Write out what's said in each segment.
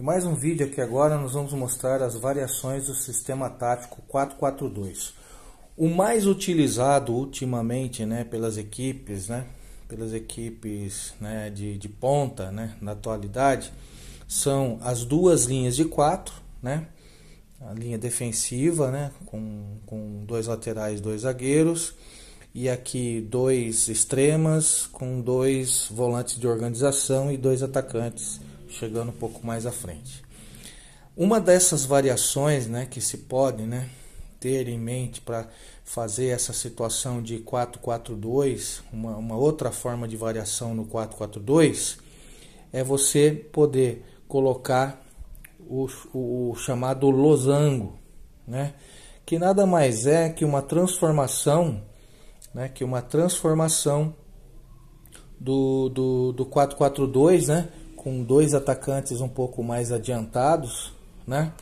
Em mais um vídeo aqui agora nós vamos mostrar as variações do sistema tático 442. O mais utilizado ultimamente né, pelas equipes, né, pelas equipes né, de, de ponta né, na atualidade são as duas linhas de 4, né, a linha defensiva né, com, com dois laterais, dois zagueiros e aqui dois extremas com dois volantes de organização e dois atacantes chegando um pouco mais à frente. Uma dessas variações né, que se pode né, ter em mente para fazer essa situação de 4 442, uma, uma outra forma de variação no 4-4-2 é você poder colocar o, o, o chamado losango, né, que nada mais é que uma transformação, né, que uma transformação do, do, do 442, né, com dois atacantes um pouco mais adiantados, né?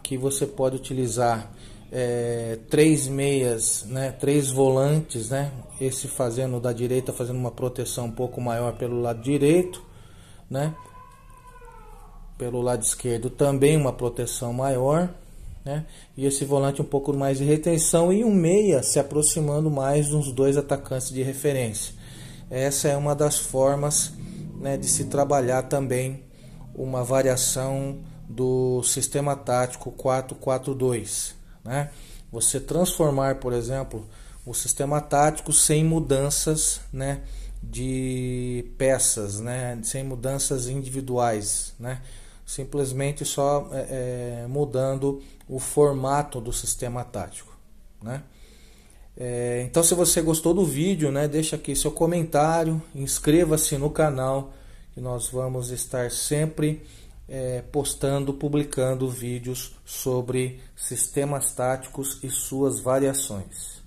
Que você pode utilizar é, três meias, né? Três volantes, né? Esse fazendo da direita, fazendo uma proteção um pouco maior pelo lado direito, né? Pelo lado esquerdo também uma proteção maior, né? E esse volante um pouco mais de retenção e um meia se aproximando mais dos dois atacantes de referência. Essa é uma das formas né, de se trabalhar também uma variação do sistema tático 442, Né? Você transformar, por exemplo, o sistema tático sem mudanças né, de peças, né, sem mudanças individuais, né? simplesmente só é, é mudando o formato do sistema tático. Né? É, então, se você gostou do vídeo, né, deixa aqui seu comentário, inscreva-se no canal, que nós vamos estar sempre é, postando, publicando vídeos sobre sistemas táticos e suas variações.